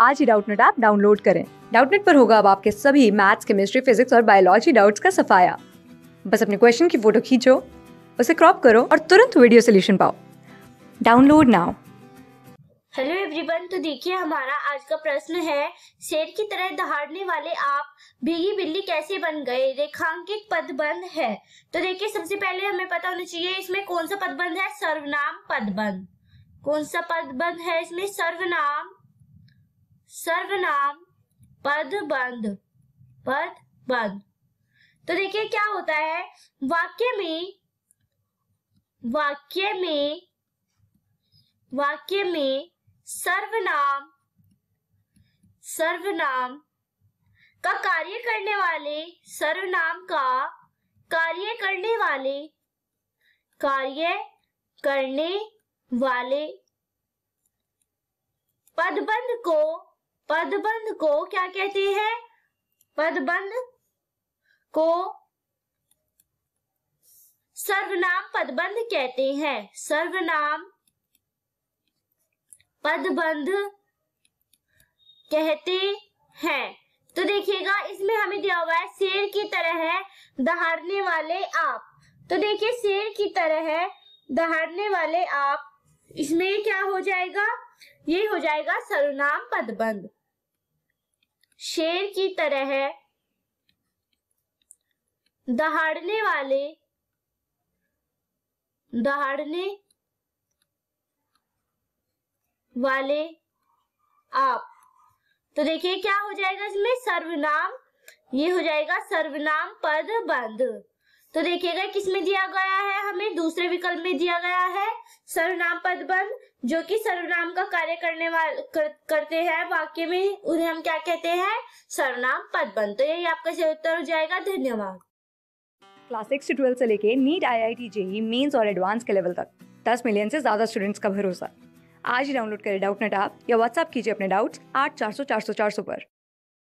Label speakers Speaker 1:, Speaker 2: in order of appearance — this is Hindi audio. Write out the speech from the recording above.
Speaker 1: आज ही डाउटनेट ऐप डाउनलोड करें डाउटनेट पर होगा अब आपके सभी मैथ्स केमिस्ट्री फिजिक्स और बायोलॉजी डाउट्स का सफाया बस अपने क्वेश्चन की फोटो खींचो उसे क्रॉप करो और तुरंत वीडियो सोल्यूशन पाओ डाउनलोड नाउ
Speaker 2: हेलो एवरीवन तो देखिए हमारा आज का प्रश्न है शेर की तरह दहाड़ने वाले आप भीगी बिल्ली कैसे बन गए रेखांकित पदबंध है तो देखिए सबसे पहले हमें पता होना चाहिए इसमें कौन सा पदबंध है सर्वनाम पदबंध कौन सा पदबंध है इसमें सर्वनाम सर्वनाम पद बंद पद बंद तो देखिए क्या होता है वाक्य में वाक्य में वाक्य में सर्वनाम सर्वनाम का कार्य करने वाले सर्वनाम का कार्य करने वाले कार्य करने वाले पदबंध को पदबंध को क्या कहते हैं पदबंध को सर्वनाम पदबंध कहते हैं सर्वनाम पदबंध कहते हैं तो देखिएगा इसमें हमें दिया हुआ है शेर की तरह है दहाड़ने वाले आप तो देखिए शेर की तरह है दहाड़ने वाले आप इसमें क्या हो जाएगा ये हो जाएगा सर्वनाम पदबंध शेर की तरह दहाड़ने वाले दहाड़ने वाले आप तो देखिए क्या हो जाएगा इसमें सर्वनाम ये हो जाएगा सर्वनाम पद बंध तो देखिएगा किस में दिया गया है हमें दूसरे विकल्प में दिया गया है सर्वनाम पद बन जो कि सर्वनाम का कार्य करने वाले कर, करते हैं वाक्य में उन्हें हम क्या कहते हैं सर्वनाम पद बन तो यही आपका सही उत्तर हो जाएगा धन्यवाद
Speaker 1: क्लास सिक्स से ट्वेल्थ से लेके NEET I I T JEE mains और एडवांस के लेवल तक दस मिलियन से ज्यादा स्टूडेंट्स का भरोसा आज ही डाउनलोड करें डाउट नेट आप या व्हाट्सअप कीजिए अपने डाउट्स आठ चार सौ चार सौ चार सौ पर